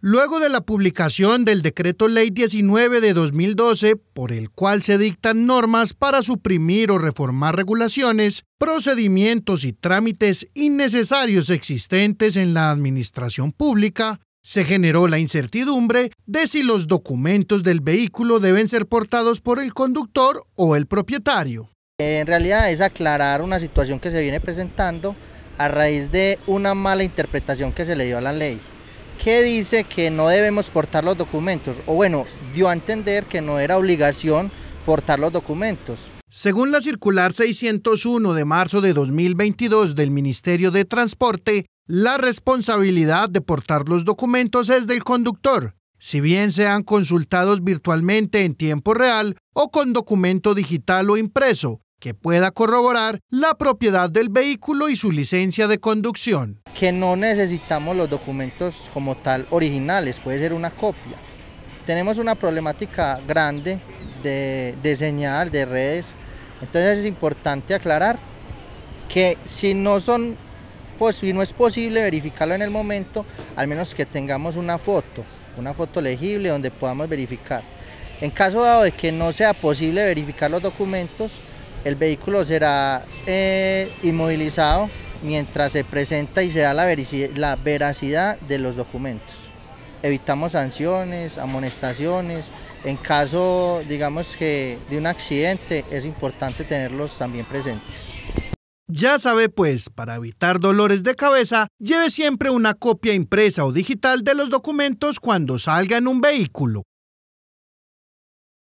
Luego de la publicación del Decreto Ley 19 de 2012, por el cual se dictan normas para suprimir o reformar regulaciones, procedimientos y trámites innecesarios existentes en la administración pública, se generó la incertidumbre de si los documentos del vehículo deben ser portados por el conductor o el propietario. Eh, en realidad es aclarar una situación que se viene presentando a raíz de una mala interpretación que se le dio a la ley que dice que no debemos portar los documentos, o bueno, dio a entender que no era obligación portar los documentos. Según la circular 601 de marzo de 2022 del Ministerio de Transporte, la responsabilidad de portar los documentos es del conductor, si bien sean consultados virtualmente en tiempo real o con documento digital o impreso, que pueda corroborar la propiedad del vehículo y su licencia de conducción. Que no necesitamos los documentos como tal originales, puede ser una copia. Tenemos una problemática grande de, señal, de redes, entonces es importante aclarar que si no son pues, si no es posible verificarlo en el momento, al menos que tengamos una foto, una foto legible donde podamos verificar. En caso dado de que no sea posible verificar los documentos, el vehículo será eh, inmovilizado mientras se presenta y se da la, la veracidad de los documentos. Evitamos sanciones, amonestaciones. En caso, digamos que de un accidente, es importante tenerlos también presentes. Ya sabe pues, para evitar dolores de cabeza, lleve siempre una copia impresa o digital de los documentos cuando salga en un vehículo.